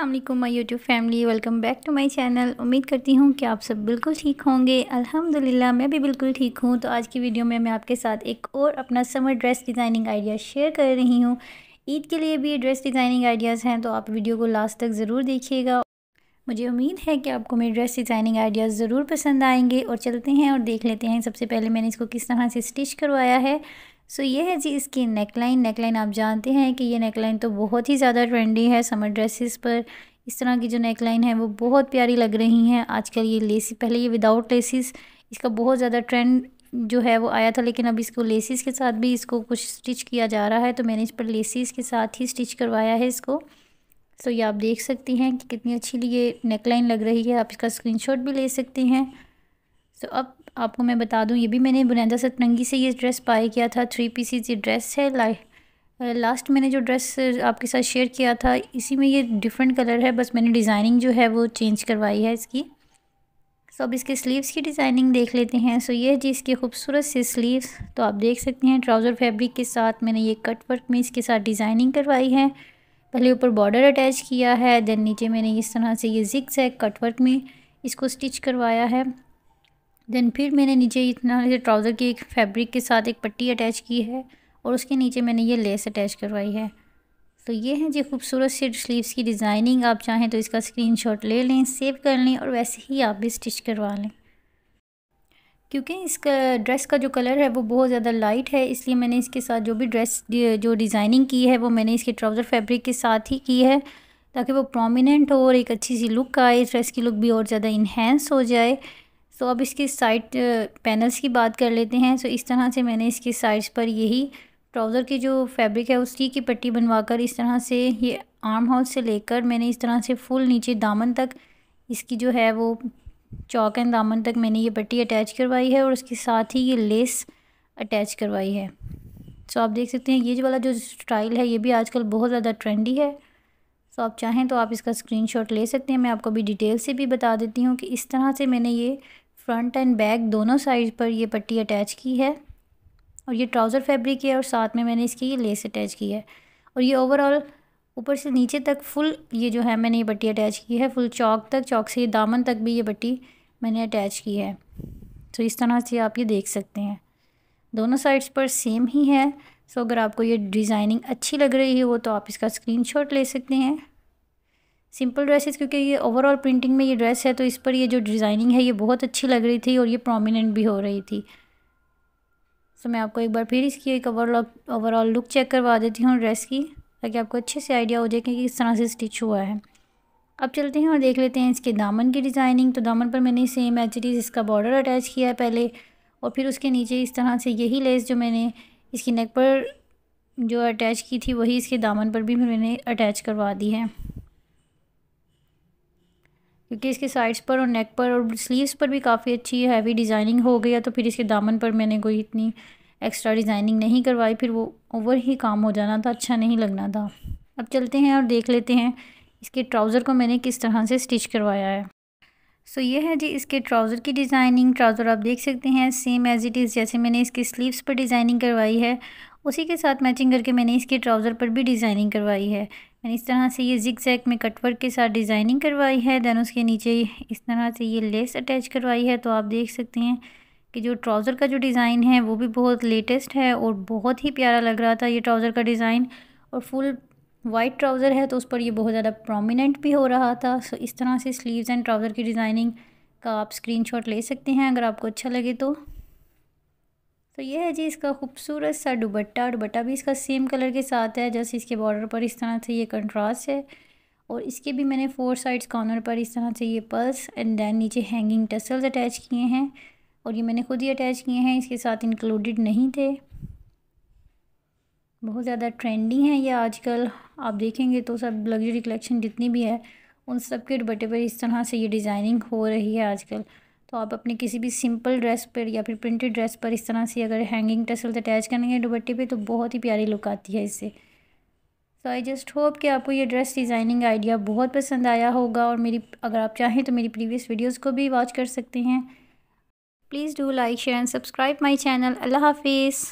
Aslam my YouTube family welcome back to my channel उम्मीद करती हूँ कि आप सब बिल्कुल ठीक होंगे अल्हम्दुलिल्लाह मैं भी बिल्कुल ठीक हूँ तो आज की वीडियो में मैं आपके साथ एक और अपना summer dress designing idea share कर रही हूँ ईद के लिए भी ड्रेस डिज़ाइनिंग आइडियाज़ हैं तो आप वीडियो को लास्ट तक ज़रूर देखिएगा मुझे उम्मीद है कि आपको मेरे ड्रेस डिज़ाइनिंग आइडियाज़ ज़रूर पसंद आएंगे और चलते हैं और देख लेते हैं सबसे पहले मैंने इसको किस तरह से स्टिच करवाया है सो so, ये है जी इसकी नेकलाइन नेकलाइन आप जानते हैं कि ये नेकलाइन तो बहुत ही ज़्यादा ट्रेंडी है समर ड्रेसेस पर इस तरह की जो नेकलाइन है वो बहुत प्यारी लग रही हैं आजकल ये लेसी पहले ये विदाउट लेसिस इसका बहुत ज़्यादा ट्रेंड जो है वो आया था लेकिन अब इसको लेसिस के साथ भी इसको कुछ स्टिच किया जा रहा है तो मैंने इस पर लेसिस के साथ ही स्टिच करवाया है इसको सो ये आप देख सकती हैं कि कितनी अच्छी ये नेकलाइन लग रही है आप इसका स्क्रीनशॉट भी ले सकती हैं तो अब आपको मैं बता दूं ये भी मैंने बुनैदा सतनंगी से ये ड्रेस बाई किया था थ्री पीसीज ये ड्रेस है लाई लास्ट uh, मैंने जो ड्रेस uh, आपके साथ शेयर किया था इसी में ये डिफरेंट कलर है बस मैंने डिज़ाइनिंग जो है वो चेंज करवाई है इसकी सो अब इसके स्लीव्स की डिज़ाइनिंग देख लेते हैं सो ये जी इसके खूबसूरत से स्लीव्स तो आप देख सकते हैं ट्राउज़र फैब्रिक के साथ मैंने ये कट वर्क में इसके साथ डिज़ाइनिंग करवाई है पहले ऊपर बॉर्डर अटैच किया है देन नीचे मैंने इस तरह से ये जिक्स है कट वर्क में इसको स्टिच करवाया है देन फिर मैंने नीचे इतना ट्राउज़र की एक फैब्रिक के साथ एक पट्टी अटैच की है और उसके नीचे मैंने ये लेस अटैच करवाई है तो ये है जी खूबसूरत से स्लीव्स की डिज़ाइनिंग आप चाहें तो इसका स्क्रीनशॉट ले लें सेव कर लें और वैसे ही आप भी स्टिच करवा लें क्योंकि इसका ड्रेस का जो कलर है वो बहुत ज़्यादा लाइट है इसलिए मैंने इसके साथ जो भी ड्रेस जो डिज़ाइनिंग की है वो मैंने इसके ट्राउज़र फैब्रिक के साथ ही की है ताकि वो प्रोमिनेंट हो और एक अच्छी सी लुक आए इस ड्रेस की लुक भी और ज़्यादा इन्हेंस हो जाए सो अब इसकी साइड पैनल्स की बात कर लेते हैं सो इस तरह से मैंने इसके साइड्स पर यही ट्राउज़र की जो फैब्रिक है उसकी की पट्टी बनवाकर इस तरह से ये आर्म हाउस से लेकर मैंने इस तरह से फुल नीचे दामन तक इसकी जो है वो चौक एंड दामन तक मैंने ये पट्टी अटैच करवाई है और उसके साथ ही ये लेस अटैच करवाई है सो आप देख सकते हैं ये जो वाला जो स्टाइल है ये भी आजकल बहुत ज़्यादा ट्रेंडी है सो आप चाहें तो आप इसका स्क्रीनशॉट ले सकते हैं मैं आपको अभी डिटेल से भी बता देती हूँ कि इस तरह से मैंने ये फ्रंट एंड बैक दोनों साइड पर ये पट्टी अटैच की है और ये ट्राउज़र फैब्रिक है और साथ में मैंने इसकी ये लेस अटैच की है और ये ओवरऑल ऊपर से नीचे तक फुल ये जो है मैंने ये पट्टी अटैच की है फुल चौक तक चौक से ये दामन तक भी ये पट्टी मैंने अटैच की है तो इस तरह से आप ये देख सकते हैं दोनों साइड्स पर सेम ही है सो अगर आपको ये डिज़ाइनिंग अच्छी लग रही हो तो आप इसका स्क्रीनशॉट ले सकते हैं सिंपल ड्रेसेस क्योंकि ये ओवरऑल प्रिंटिंग में ये ड्रेस है तो इस पर ये जो डिज़ाइनिंग है ये बहुत अच्छी लग रही थी और ये प्रोमिनेंट भी हो रही थी सो मैं आपको एक बार फिर इसकी एक ओवरऑल ओवरऑल लुक चेक करवा देती हूँ ड्रेस की ताकि आपको अच्छे से आइडिया हो जाए कि किस तरह से स्टिच हुआ है अब चलते हैं और देख लेते हैं इसके दामन की डिज़ाइनिंग तो दामन पर मैंने सेम एच इसका बॉर्डर अटैच किया है पहले और फिर उसके नीचे इस तरह से यही लेस जो मैंने इसकी नेक पर जो अटैच की थी वही इसके दामन पर भी मैंने अटैच करवा दी है क्योंकि इसके साइड्स पर और नेक पर और स्लीव्स पर भी काफ़ी अच्छी हैवी डिज़ाइनिंग हो गई है तो फिर इसके दामन पर मैंने कोई इतनी एक्स्ट्रा डिज़ाइनिंग नहीं करवाई फिर वो ओवर ही काम हो जाना था अच्छा नहीं लगना था अब चलते हैं और देख लेते हैं इसके ट्राउज़र को मैंने किस तरह से स्टिच करवाया है सो so, ये है जी इसके ट्राउज़र की डिज़ाइनिंग ट्राउज़र आप देख सकते हैं सेम एज़ इट इज़ जैसे मैंने इसके स्लीव्स पर डिज़ाइनिंग करवाई है उसी के साथ मैचिंग करके मैंने इसके ट्राउज़र पर भी डिज़ाइनिंग करवाई है मैंने इस तरह से ये जिक जैक में कटवर्क के साथ डिज़ाइनिंग करवाई है दैन उसके नीचे इस तरह से ये लेस अटैच करवाई है तो आप देख सकते हैं कि जो ट्राउज़र का जो डिज़ाइन है वो भी बहुत लेटेस्ट है और बहुत ही प्यारा लग रहा था ये ट्राउज़र का डिज़ाइन और फुल वाइट ट्राउज़र है तो उस पर ये बहुत ज़्यादा प्रोमिनेंट भी हो रहा था सो इस तरह से स्लीव्स एंड ट्राउज़र की डिज़ाइनिंग का आप स्क्रीनशॉट ले सकते हैं अगर आपको अच्छा लगे तो तो ये है जी इसका खूबसूरत सा दुबट्टा दुबट्टा भी इसका सेम कलर के साथ है जैसे इसके बॉर्डर पर इस तरह से ये कंट्रास्ट है और इसके भी मैंने फोर साइड्स कॉर्नर पर इस तरह से ये पर्स एंड देन नीचे हैंगिंग टसल्स अटैच किए हैं और ये मैंने खुद ही अटैच किए हैं इसके साथ इंक्लूडेड नहीं थे बहुत ज़्यादा ट्रेंडिंग है ये आजकल आप देखेंगे तो सब लग्जरी कलेक्शन जितनी भी है उन सब के दुपट्टे पर इस तरह से ये डिज़ाइनिंग हो रही है आजकल तो आप अपने किसी भी सिंपल ड्रेस पर या फिर प्रिंटेड ड्रेस पर इस तरह से अगर हैंगिंग टसल्स अटैच करेंगे दुबट्टे पे तो बहुत ही प्यारी लुक आती है इससे सो आई जस्ट होप कि आपको ये ड्रेस डिज़ाइनिंग आइडिया बहुत पसंद आया होगा और मेरी अगर आप चाहें तो मेरी प्रीवियस वीडियोज़ को भी वॉच कर सकते हैं please do like share and subscribe my channel अल्लाह हाफिज़